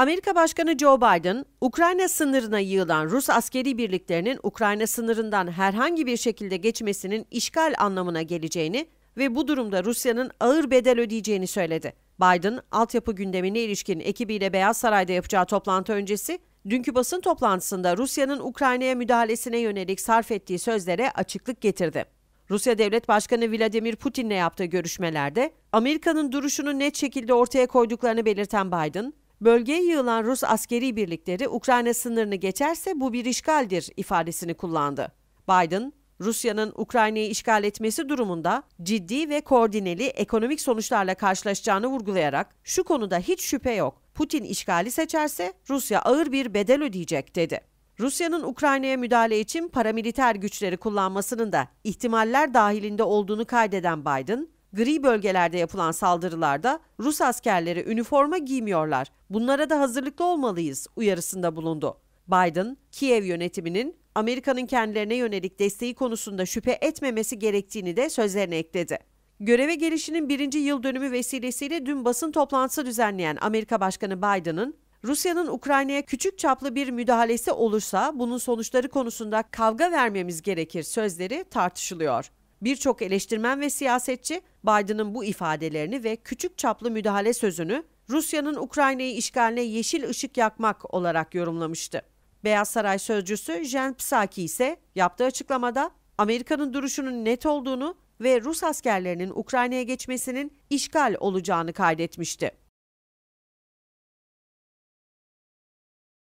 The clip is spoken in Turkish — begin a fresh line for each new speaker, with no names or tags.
Amerika Başkanı Joe Biden, Ukrayna sınırına yığılan Rus askeri birliklerinin Ukrayna sınırından herhangi bir şekilde geçmesinin işgal anlamına geleceğini ve bu durumda Rusya'nın ağır bedel ödeyeceğini söyledi. Biden, altyapı gündemine ilişkin ekibiyle Beyaz Saray'da yapacağı toplantı öncesi, dünkü basın toplantısında Rusya'nın Ukrayna'ya müdahalesine yönelik sarf ettiği sözlere açıklık getirdi. Rusya Devlet Başkanı Vladimir Putin'le yaptığı görüşmelerde Amerika'nın duruşunu net şekilde ortaya koyduklarını belirten Biden, Bölgeye yığılan Rus askeri birlikleri Ukrayna sınırını geçerse bu bir işgaldir ifadesini kullandı. Biden, Rusya'nın Ukrayna'yı işgal etmesi durumunda ciddi ve koordineli ekonomik sonuçlarla karşılaşacağını vurgulayarak şu konuda hiç şüphe yok. Putin işgali seçerse Rusya ağır bir bedel ödeyecek dedi. Rusya'nın Ukrayna'ya müdahale için paramiliter güçleri kullanmasının da ihtimaller dahilinde olduğunu kaydeden Biden, Gri bölgelerde yapılan saldırılarda Rus askerleri üniforma giymiyorlar. Bunlara da hazırlıklı olmalıyız uyarısında bulundu. Biden, Kiev yönetiminin Amerika'nın kendilerine yönelik desteği konusunda şüphe etmemesi gerektiğini de sözlerine ekledi. Göreve gelişinin birinci yıl dönümü vesilesiyle dün basın toplantısı düzenleyen Amerika Başkanı Biden'ın Rusya'nın Ukrayna'ya küçük çaplı bir müdahalesi olursa bunun sonuçları konusunda kavga vermemiz gerekir sözleri tartışılıyor. Birçok eleştirmen ve siyasetçi Biden'ın bu ifadelerini ve küçük çaplı müdahale sözünü Rusya'nın Ukrayna'yı işgaline yeşil ışık yakmak olarak yorumlamıştı. Beyaz Saray sözcüsü Jen Psaki ise yaptığı açıklamada Amerika'nın duruşunun net olduğunu ve Rus askerlerinin Ukrayna'ya geçmesinin işgal olacağını kaydetmişti.